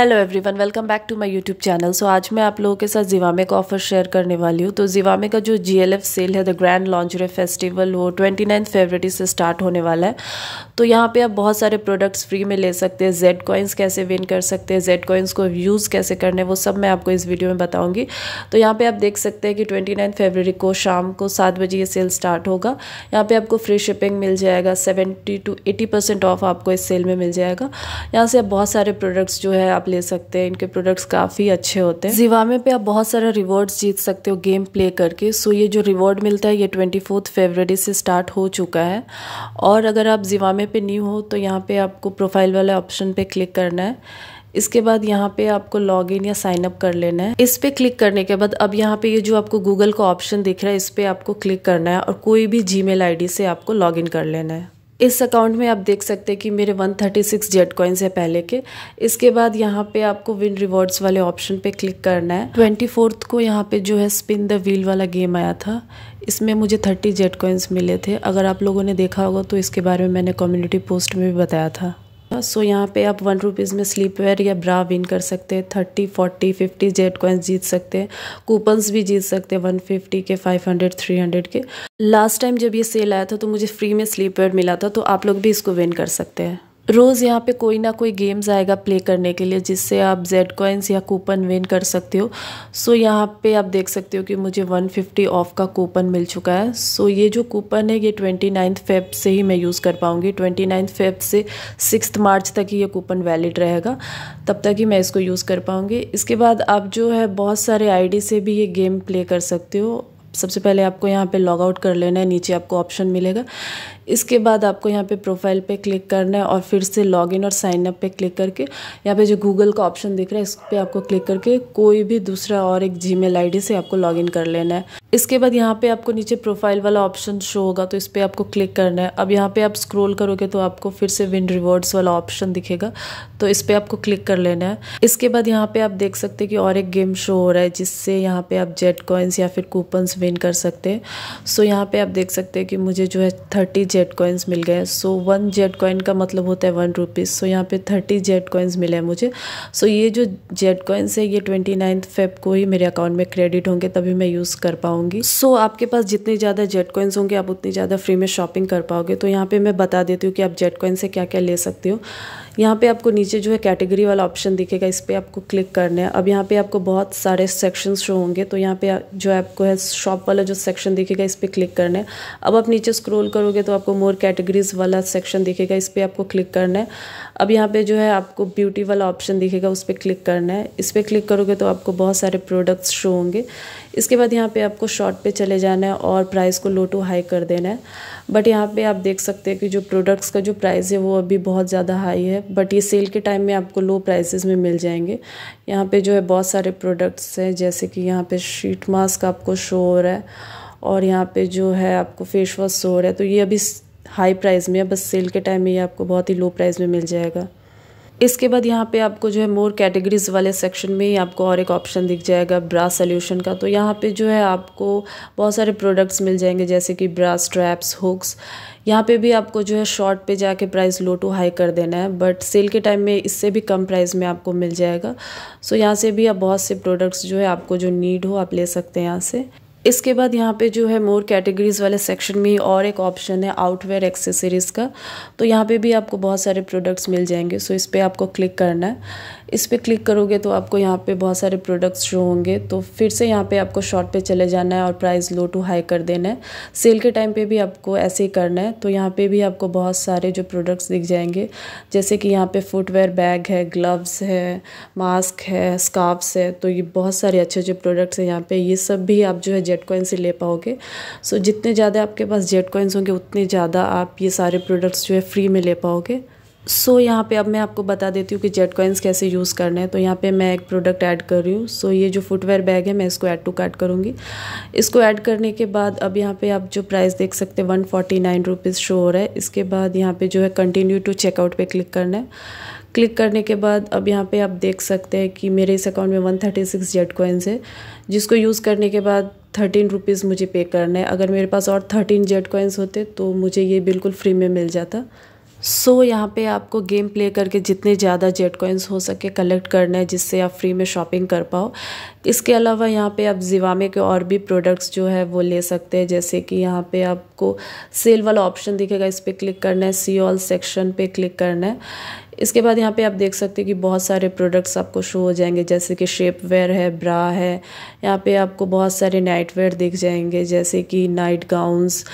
hello everyone welcome back to my YouTube channel so आज मैं आप लोगों के साथ जिवामे का ऑफर शेयर करने वाली हूँ तो जीवामे का जो जीएलएफ सेल है द ग्रैंड लॉन्चरे फेस्टिवल वो ट्वेंटी नाइन्थ फेबररी से स्टार्ट होने वाला है तो यहाँ पे आप बहुत सारे प्रोडक्ट्स फ्री में ले सकते हैं जेड कॉइन्स कैसे विन कर सकते हैं जेड कॉइन्स को यूज़ कैसे करने वो सब मैं आपको इस वीडियो में बताऊँगी तो यहाँ पर आप देख सकते हैं कि ट्वेंटी नाइन्थ को शाम को सात बजे ये सेल स्टार्ट होगा यहाँ पर आपको फ्री शिपिंग मिल जाएगा सेवेंटी टू एटी ऑफ आपको इस सेल में मिल जाएगा यहाँ से आप बहुत सारे प्रोडक्ट्स जो है आप ले सकते हैं इनके प्रोडक्ट्स काफ़ी अच्छे होते हैं जिवामे पे आप बहुत सारे रिवॉर्ड्स जीत सकते हो गेम प्ले करके सो ये जो रिवॉर्ड मिलता है ये ट्वेंटी फोर्थ फेबररी से स्टार्ट हो चुका है और अगर आप जीवामे पे न्यू हो तो यहाँ पे आपको प्रोफाइल वाले ऑप्शन पे क्लिक करना है इसके बाद यहाँ पे आपको लॉग इन या साइन अप कर लेना है इस पे क्लिक करने के बाद अब यहाँ पे ये यह जो आपको गूगल का ऑप्शन दिख रहा है इस पे आपको क्लिक करना है और कोई भी जी मेल से आपको लॉग इन कर लेना है इस अकाउंट में आप देख सकते हैं कि मेरे 136 जेट कॉइन्स है पहले के इसके बाद यहाँ पे आपको विन रिवॉर्ड्स वाले ऑप्शन पे क्लिक करना है ट्वेंटी फोर्थ को यहाँ पे जो है स्पिन द व्हील वाला गेम आया था इसमें मुझे थर्टी जेट कॉइन्स मिले थे अगर आप लोगों ने देखा होगा तो इसके बारे में मैंने कम्युनिटी पोस्ट में भी बताया था सो यहाँ पे आप वन रुपीज़ में स्लीपवेयर या ब्रा विन कर सकते हैं thirty forty fifty Z coins जीत सकते हैं कूपन्स भी जीत सकते हैं वन फिफ्टी के फाइव हंड्रेड थ्री हंड्रेड के लास्ट टाइम जब ये सेल आया था तो मुझे फ्री में स्लीपवेयर मिला था तो आप लोग भी इसको विन कर सकते हैं रोज़ यहाँ पे कोई ना कोई गेम्स आएगा प्ले करने के लिए जिससे आप जेड कॉइन्स या कूपन विन कर सकते हो सो यहाँ पे आप देख सकते हो कि मुझे 150 ऑफ का कूपन मिल चुका है सो ये जो कूपन है ये नाइन्थ फेब से ही मैं यूज़ कर पाऊँगी नाइन्थ फेब से सिक्स मार्च तक ही ये कूपन वैलिड रहेगा तब तक ही मैं इसको यूज़ कर पाऊँगी इसके बाद आप जो है बहुत सारे आई से भी ये गेम प्ले कर सकते हो सबसे पहले आपको यहाँ पे लॉग आउट कर लेना है नीचे आपको ऑप्शन मिलेगा इसके बाद आपको यहाँ पे प्रोफाइल पे क्लिक करना है और फिर से लॉगिन और साइन अप पे क्लिक करके यहाँ पे जो गूगल का ऑप्शन दिख रहा है इस पर आपको क्लिक करके कोई भी दूसरा और एक जी मेल से आपको लॉगिन कर लेना है इसके बाद यहाँ पे आपको नीचे प्रोफाइल वाला ऑप्शन शो होगा तो इस पर आपको क्लिक करना है अब यहाँ पे आप स्क्रॉल करोगे तो आपको फिर से विन रिवॉर्ड्स वाला ऑप्शन दिखेगा तो इस पर आपको क्लिक कर लेना है इसके बाद यहाँ पे आप देख सकते हैं कि और एक गेम शो हो रहा है जिससे यहाँ पे आप जेट कॉइन्स या फिर कूपन्स विन कर सकते हैं सो यहाँ पे आप देख सकते हैं कि मुझे जो है थर्टी जेड कॉइन्स मिल गए सो वन जेड कॉइन का मतलब होता है वन रुपीज़ सो यहाँ पे थर्टी जेड कॉइन्स मिले हैं मुझे सो so, ये जो जेड कॉइन्स है ये ट्वेंटी नाइन्थ फेब को ही मेरे अकाउंट में क्रेडिट होंगे तभी मैं यूज़ कर पाऊँगी सो so, आपके पास जितनी ज़्यादा जेड कॉइन्स होंगे आप उतनी ज़्यादा फ्री में शॉपिंग कर पाओगे तो यहाँ पर मैं बता देती हूँ कि आप जेड कॉइन से क्या क्या ले सकते हो यहाँ पे आपको नीचे जो है कैटेगरी वाला ऑप्शन दिखेगा इस पर आपको क्लिक करना है अब यहाँ पे आपको बहुत सारे सेक्शन शो होंगे तो यहाँ पे जो आपको है शॉप वाला जो सेक्शन दिखेगा इस पर क्लिक करना है अब आप नीचे स्क्रोल करोगे तो आपको आपको मोर कैटेगरीज़ वाला सेक्शन दिखेगा इस पर आपको क्लिक करना है अब यहाँ पे जो है आपको ब्यूटी वाला ऑप्शन दिखेगा उस पर क्लिक करना है इस पर क्लिक करोगे तो आपको बहुत सारे प्रोडक्ट्स शो होंगे इसके बाद यहाँ पे आपको शॉर्ट पे चले जाना है और प्राइस को लो टू हाई कर देना है बट यहाँ पे आप देख सकते हैं कि जो प्रोडक्ट्स का जो प्राइस है वो अभी बहुत ज़्यादा हाई है बट ये सेल के टाइम में आपको लो प्राइसेस में मिल जाएंगे यहाँ पे जो है बहुत सारे प्रोडक्ट्स हैं जैसे कि यहाँ पे शीट मास्क आपको शो हो रहा है और यहाँ पे जो है आपको फेस वॉश सो रहा है तो ये अभी हाई प्राइस में है बस सेल के टाइम में ये आपको बहुत ही लो प्राइस में मिल जाएगा इसके बाद यहाँ पे आपको जो है मोर कैटेगरीज वाले सेक्शन में ही आपको और एक ऑप्शन दिख जाएगा ब्रा सोल्यूशन का तो यहाँ पे जो है आपको बहुत सारे प्रोडक्ट्स मिल जाएंगे जैसे कि ब्रा स्ट्रैप्स हुक्स यहाँ पे भी आपको जो है शॉर्ट पे जाके प्राइस लो टू हाई कर देना है बट सेल के टाइम में इससे भी कम प्राइस में आपको मिल जाएगा सो यहाँ से भी आप बहुत से प्रोडक्ट्स जो है आपको जो नीड हो आप ले सकते हैं यहाँ से इसके बाद यहाँ पे जो है मोर कैटेगरीज़ वाले सेक्शन में और एक ऑप्शन है आउटवेयर एक्सेसरीज़ का तो यहाँ पे भी आपको बहुत सारे प्रोडक्ट्स मिल जाएंगे सो इस पर आपको क्लिक करना है इस पर क्लिक करोगे तो आपको यहाँ पे बहुत सारे प्रोडक्ट्स शो होंगे तो फिर से यहाँ पे आपको शॉर्ट पे चले जाना है और प्राइस लो टू हाई कर देना है सेल के टाइम पर भी आपको ऐसे ही करना है तो यहाँ पर भी आपको बहुत सारे जो प्रोडक्ट्स दिख जाएंगे जैसे कि यहाँ पर फुटवेयर बैग है ग्लव्स है मास्क है स्काफ्स है तो ये बहुत सारे अच्छे अच्छे प्रोडक्ट्स हैं यहाँ पर ये सब भी आप जो है जेट कॉइन से ले पाओगे सो so, जितने ज़्यादा आपके पास जेट कॉइन्स होंगे उतने ज़्यादा आप ये सारे प्रोडक्ट्स जो है फ्री में ले पाओगे सो so, यहाँ पे अब मैं आपको बता देती हूँ कि जेट कॉइन्स कैसे यूज़ करने हैं तो यहाँ पे मैं एक प्रोडक्ट ऐड कर रही हूँ सो so, ये जो फुटवेयर बैग है मैं इसको ऐड टू कार्ट करूँगी इसको ऐड करने के बाद अब यहाँ पे आप जो प्राइस देख सकते हैं one forty nine rupees show हो रहा है इसके बाद यहाँ पे जो है कंटिन्यू टू चेकआउट पर क्लिक करना है क्लिक करने के बाद अब यहाँ पे आप देख सकते हैं कि मेरे इस अकाउंट में one thirty six Z coins है जिसको यूज़ करने के बाद थर्टीन रुपीज़ मुझे पे करना है अगर मेरे पास और थर्टीन जेड कॉइन्स होते तो मुझे ये बिल्कुल फ्री में मिल जाता सो so, यहाँ पे आपको गेम प्ले करके जितने ज़्यादा जेट कॉइन्स हो सके कलेक्ट करना है जिससे आप फ्री में शॉपिंग कर पाओ इसके अलावा यहाँ पे आप जिवामे के और भी प्रोडक्ट्स जो है वो ले सकते हैं जैसे कि यहाँ पे आपको सेल वाला ऑप्शन दिखेगा इस पर क्लिक करना है सी ऑल सेक्शन पे क्लिक करना है इसके बाद यहाँ पे आप देख सकते हैं कि बहुत सारे प्रोडक्ट्स आपको शो हो जाएंगे जैसे कि शेप वेयर है ब्रा है यहाँ पे आपको बहुत सारे नाइट वेयर दिख जाएंगे जैसे कि नाइट गाउन्स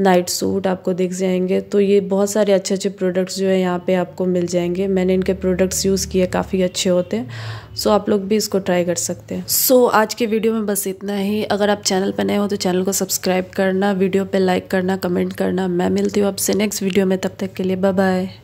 नाइट सूट आपको दिख जाएंगे तो ये बहुत सारे अच्छे अच्छे प्रोडक्ट्स जो है यहाँ पे आपको मिल जाएंगे मैंने इनके प्रोडक्ट्स यूज़ किए काफ़ी अच्छे होते हैं सो आप लोग भी इसको ट्राई कर सकते हैं सो आज के वीडियो में बस इतना ही अगर आप चैनल पर नए हो तो चैनल को सब्सक्राइब करना वीडियो पर लाइक करना कमेंट करना मैं मिलती हूँ आपसे नेक्स्ट वीडियो में तब तक के लिए बाय बाय